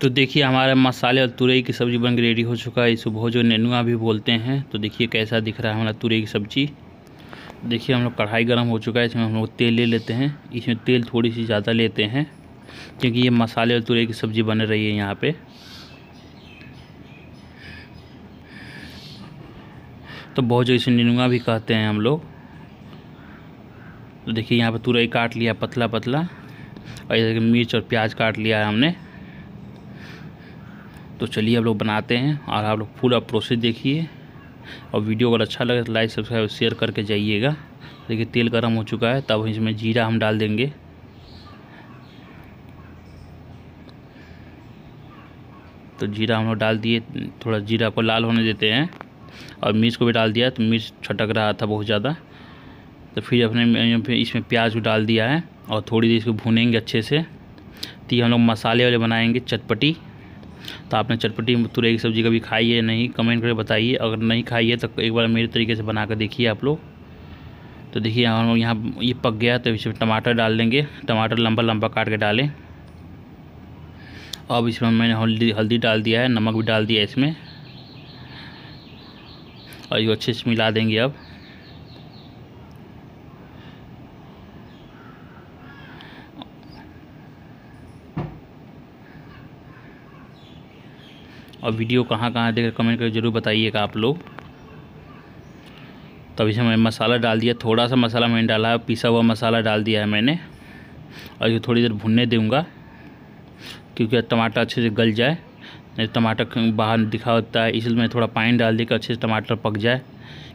तो देखिए हमारा मसाले और तुरई की सब्ज़ी बन के रेडी हो चुका है इसे भोजो नेनुआ भी बोलते हैं तो देखिए कैसा दिख रहा है हमारा तुरई की सब्ज़ी देखिए हम लोग कढ़ाई गर्म हो चुका है इसमें हम लोग तेल ले लेते हैं इसमें तेल थोड़ी सी ज़्यादा लेते हैं क्योंकि ये मसाले और तुरई की सब्ज़ी बन रही है यहाँ पर तो भोजो इसे नेनुआ भी कहते हैं हम लोग तो देखिए यहाँ पर तुरई काट लिया पतला पतला और इधर मिर्च और प्याज काट लिया है हमने तो चलिए आप लोग बनाते हैं और आप लोग पूरा प्रोसेस देखिए और वीडियो अगर अच्छा लगे तो लाइक सब्सक्राइब शेयर करके जाइएगा देखिए तेल गर्म हो चुका है तब इसमें जीरा हम डाल देंगे तो जीरा हम लोग डाल दिए थोड़ा जीरा को लाल होने देते हैं और मिर्च को भी डाल दिया तो मिर्च छटक रहा था बहुत ज़्यादा तो फिर अपने इसमें प्याज भी डाल दिया है और थोड़ी देर इसको भूनेंगे अच्छे से तो हम लोग मसाले वाले बनाएंगे चटपटी तो आपने चटपटी तुरई की सब्ज़ी कभी खाई है नहीं कमेंट करके बताइए अगर नहीं खाई है तो एक बार मेरे तरीके से बना कर देखिए आप लोग तो देखिए हम यहाँ ये यह पक गया तो इसमें टमाटर डाल देंगे टमाटर लंबा लंबा काट के डालें अब इसमें मैंने हल्दी हल्दी डाल दिया है नमक भी डाल दिया है इसमें और ये अच्छे से मिला देंगे अब और वीडियो कहाँ कहाँ देख कमेंट करके ज़रूर बताइएगा आप लोग तभी से मैंने मसाला डाल दिया थोड़ा सा मसाला मैंने डाला है पिसा हुआ मसाला डाल दिया है मैंने और ये थोड़ी देर भुनने दूँगा क्योंकि टमाटर अच्छे से गल जाए नहीं तो टमाटर बाहर दिखा होता है इसलिए मैं थोड़ा पानी डाल कि अच्छे से टमाटर पक जाए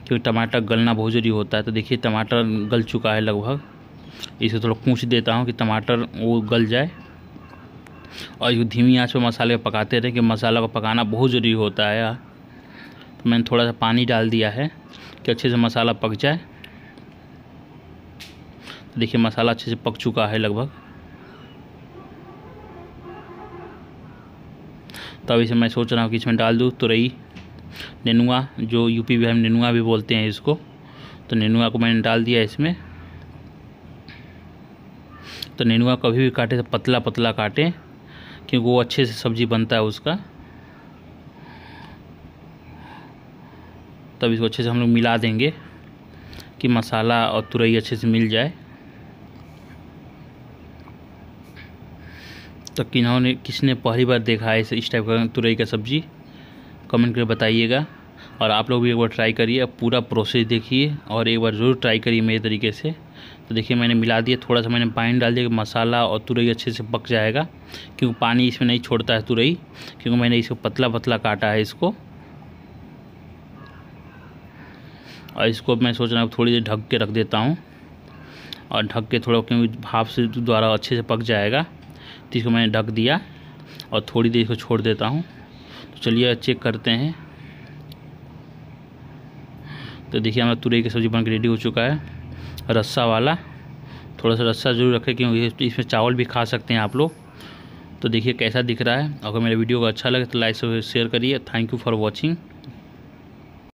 क्योंकि टमाटर गलना बहुत ज़रूरी होता है तो देखिए टमाटर गल चुका है लगभग इसे थोड़ा पूछ देता हूँ कि टमाटर वो गल जाए और ये धीमी आंच पर मसाले को पकाते रहे कि मसाला को पकाना बहुत ज़रूरी होता है तो मैंने थोड़ा सा पानी डाल दिया है कि अच्छे से मसाला पक जाए देखिए मसाला अच्छे से पक चुका है लगभग तब तो इसे मैं सोच रहा हूँ कि इसमें डाल दूँ तुरई तो नेनुआ जो यूपी में हम नेनुआ भी बोलते हैं इसको तो नेनुआ को मैंने डाल दिया इसमें तो नेनुआ कभी भी काटे तो पतला पतला काटें क्योंकि वो अच्छे से सब्ज़ी बनता है उसका तब इसको अच्छे से हम लोग मिला देंगे कि मसाला और तुरई अच्छे से मिल जाए तो किन्होंने किसने पहली बार देखा है इस टाइप का तुरई का सब्ज़ी कमेंट करके बताइएगा और आप लोग भी एक बार ट्राई करिए पूरा प्रोसेस देखिए और एक बार ज़रूर ट्राई करिए मेरे तरीके से तो देखिए मैंने मिला दिया थोड़ा सा मैंने पानी डाल दिया मसाला और तुरई अच्छे से पक जाएगा क्योंकि पानी इसमें नहीं छोड़ता है तुरई क्योंकि मैंने इसको पतला पतला काटा है इसको और इसको मैं सोच रहा हूँ थोड़ी देर ढक के रख देता हूँ और ढक के थोड़ा क्योंकि भाप से द्वारा अच्छे से पक जाएगा तो इसको मैंने ढक दिया और थोड़ी देर इसको छोड़ देता हूँ तो चलिए चेक करते हैं तो देखिए हमारा तुरई की सब्ज़ी बनकर रेडी हो चुका है रस्सा वाला थोड़ा सा रस्सा ज़रूर रखें क्योंकि इसमें चावल भी खा सकते हैं आप लोग तो देखिए कैसा दिख रहा है अगर मेरे वीडियो को अच्छा लगे तो लाइक शेयर करिए थैंक यू फॉर वॉचिंग